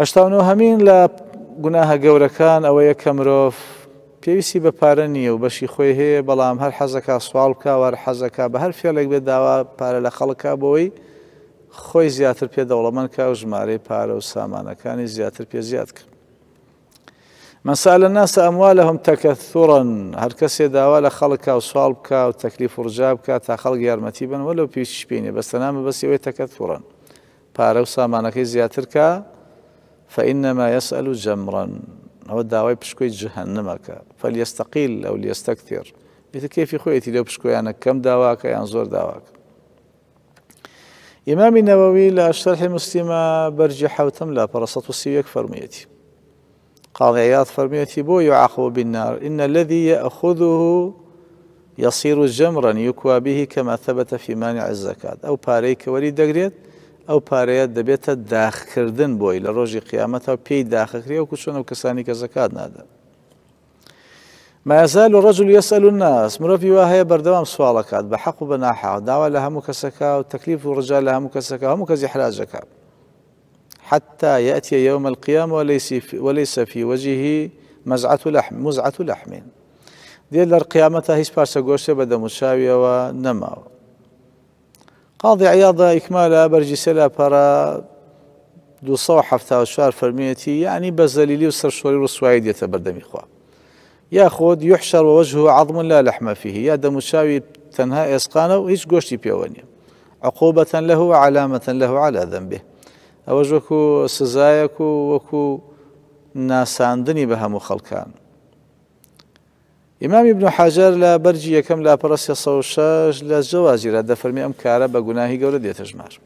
هەشتاونەوە هەمین لە گوناهە گەورەکان ئەوەیە کە مرۆڤ پێویستی بە پارە نییە و بەشی خۆی هەیە بەڵام هەر حەزەکە سوال بکوار حەزەکە بە هەر فێڵێک بێت داوا پارە لە خەڵکا بەوەی خۆی زیاتر پێ دەوڵەمەند کا و ژمارەی پارە و سامانەکانی زیاتر پێ زیاد کرد. مەسالە ناسە ئەموالەهم تەکەثورن هەر کەسێ داوا لە خەڵکا و سوال بکە و تەکلیف ڕجا بکە تا خەڵک یارمەتی بن وەلو پیش پێینێ بەستەنامە بەسەوەی تەکەثورن پارە و سامانەکەی زیاتر کە فإنما يسأل جمرا الدعوة بشكوية جهنمك فليستقيل أو ليستكثر لێستەکتێر ئیتە کێفی خۆیەتی بشكوية پشکۆیانە كم داواکە يعني زور داواکە إمام النووي لا شەرحی مسلیمە برج حوتم لا لە فرميتي قال عياض فرميتي بو يعاقب بالنار إن الذي يأخذه يصير جمرا يكوى به كما ثبت في مانع الزكاة أو باريك وليد دقريت او پارەیە دەبێتە داخکردن بۆی لە ڕۆژی قیامەتە پێی داخکری و کوچۆن و کەسانی کە زەکات نادە. مازال و ڕەجل یەسەل و ناس مرۆڤی وا هەیە بردوام سوالەکات بە بحق و بە ناحاق داوا لە هەموو کەسەکە و تەکلیف و حتى يأتي يوم القيامة وليس في, وليس في وجهه مزعة لحم مزعة لحم ديال القيامة هيس بارسا غوشيا بدا مشاوية ونماو. قاضي عياض اكمال برجي سلا برا دو صو حفتا وشار فرميتي يعني بزليلي وسر شوري وسوايد يتبردم يا خود يحشر ووجهه عظم لا لحم فيه يا دم شاوي تنها اسقانه وهيش قوشتي بيوني عقوبة له وعلامة له على ذنبه أوجهك سزايك وكو ناساندني بها مخلكان امام ابن حجر لا برجي كم لا سە شش لا جەوازیرا دەفەرمی ئەم کارە بە گوناهی گەورە